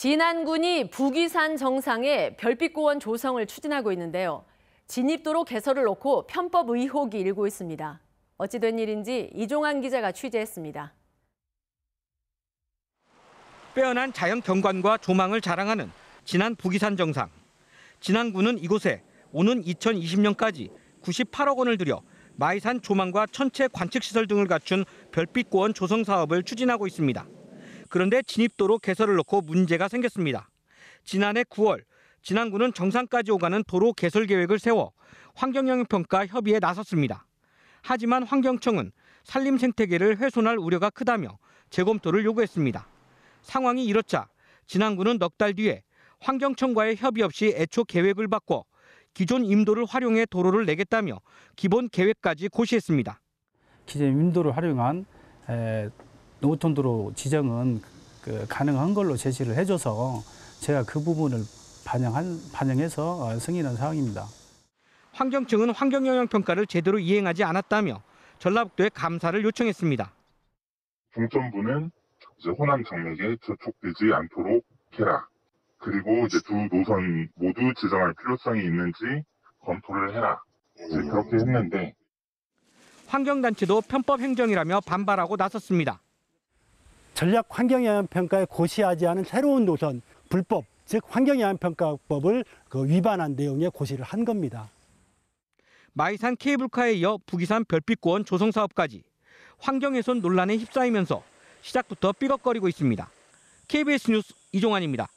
진안군이 북이산 정상에 별빛고원 조성을 추진하고 있는데요. 진입도로 개설을 놓고 편법 의혹이 일고 있습니다. 어찌된 일인지 이종환 기자가 취재했습니다. 빼어난 자연 경관과 조망을 자랑하는 진안 북이산 정상. 진안군은 이곳에 오는 2020년까지 98억 원을 들여 마이산 조망과 천체 관측 시설 등을 갖춘 별빛고원 조성 사업을 추진하고 있습니다. 그런데 진입도로 개설을 놓고 문제가 생겼습니다. 지난해 9월 진안군은 정상까지 오가는 도로 개설 계획을 세워 환경영향평가 협의에 나섰습니다. 하지만 환경청은 산림 생태계를 훼손할 우려가 크다며 재검토를 요구했습니다. 상황이 이렇자 진안군은 넉달 뒤에 환경청과의 협의 없이 애초 계획을 바꿔 기존 임도를 활용해 도로를 내겠다며 기본 계획까지 고시했습니다. 기존 임도를 활용한 노후톤도로 지정은 그 가능한 걸로 제시를 해줘서 제가 그 부분을 반영한, 반영해서 승인한 사항입니다 환경청은 환경영향평가를 제대로 이행하지 않았다며 전라북도에 감사를 요청했습니다. 중점부는 이제 호남 정맥에 저촉되지 않도록 해라. 그리고 이제 두 노선 모두 지정할 필요성이 있는지 검토를 해라. 그렇게 했는데 환경단체도 편법 행정이라며 반발하고 나섰습니다. 전략 환경영향평가에 고시하지 않은 새로운 노선, 불법, 즉 환경영향평가법을 그 위반한 내용의 고시를 한 겁니다. 마이산 케이블카에 이어 북이산 별빛고원 조성 사업까지 환경훼손 논란에 휩싸이면서 시작부터 삐걱거리고 있습니다. KBS 뉴스 이종환입니다.